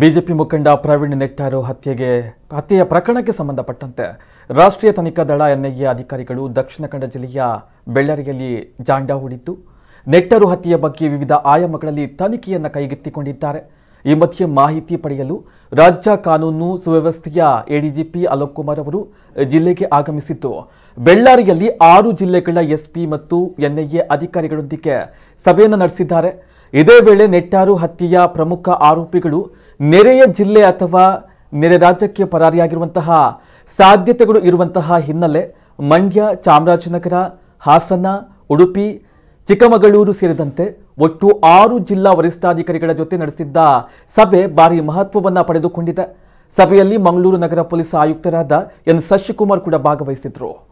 BJP ಮುಖಂಡ ಪ್ರವೀಣ್ ನೆಟ್ಟಾರು ಹತ್ಯೆಗೆ ಹತ್ಯೆಯ ಪ್ರಕರಣಕ್ಕೆ ಸಂಬಂಧಪಟ್ಟಂತೆ ರಾಷ್ಟ್ರೀಯ ತನಿಖಾ ದಳ ಎನ್ಐಎ ಅಧಿಕಾರಿಗಳು ದಕ್ಷಿಣ ಕನ್ನಡ ಜಿಲ್ಲೆಯ ಬೆಳ್ಳಾರಿಯಲ್ಲಿ ಜಾಂಡ ಹೂಡಿದ್ದು ನೆಟ್ಟರು ಹತ್ಯೆಯ ಬಗ್ಗೆ ವಿವಿಧ ಆಯಾಮಗಳಲ್ಲಿ ತನಿಖೆಯನ್ನು ಕೈಗೆತ್ತಿಕೊಂಡಿದ್ದಾರೆ ಈ ಮಧ್ಯೆ ಮಾಹಿತಿ ಪಡೆಯಲು ರಾಜ್ಯ ಕಾನೂನು ಸುವ್ಯವಸ್ಥೆಯ ಎಡಿಜಿಪಿ ಅಲೋಕ್ ಕುಮಾರ್ ಅವರು ಜಿಲ್ಲೆಗೆ ಆಗಮಿಸಿದ್ದು ಬೆಳ್ಳಾರಿಯಲ್ಲಿ ಆರು ಜಿಲ್ಲೆಗಳ ಎಸ್ಪಿ ಮತ್ತು ಎನ್ಐಎ ಅಧಿಕಾರಿಗಳೊಂದಿಗೆ ಸಭೆಯನ್ನು ನಡೆಸಿದ್ದಾರೆ ಇದೇ ವೇಳೆ ನೆಟ್ಟಾರು ಹತ್ಯೆಯ ಪ್ರಮುಖ ಆರೋಪಿಗಳು ನೆರೆಯ ಜಿಲ್ಲೆ ಅಥವಾ ನೆರೆ ರಾಜ್ಯಕ್ಕೆ ಪರಾರಿಯಾಗಿರುವಂತಹ ಸಾಧ್ಯತೆಗಳು ಇರುವಂತಹ ಹಿನ್ನೆಲೆ ಮಂಡ್ಯ ಚಾಮರಾಜನಗರ ಹಾಸನ ಉಡುಪಿ ಚಿಕ್ಕಮಗಳೂರು ಸೇರಿದಂತೆ ಒಟ್ಟು ಆರು ಜಿಲ್ಲಾ ವರಿಷ್ಠಾಧಿಕಾರಿಗಳ ಜೊತೆ ನಡೆಸಿದ್ದ ಸಭೆ ಭಾರಿ ಮಹತ್ವವನ್ನು ಪಡೆದುಕೊಂಡಿದೆ ಸಭೆಯಲ್ಲಿ ಮಂಗಳೂರು ನಗರ ಪೊಲೀಸ್ ಆಯುಕ್ತರಾದ ಎನ್ ಶಶಿಕುಮಾರ್ ಕೂಡ ಭಾಗವಹಿಸಿದ್ರು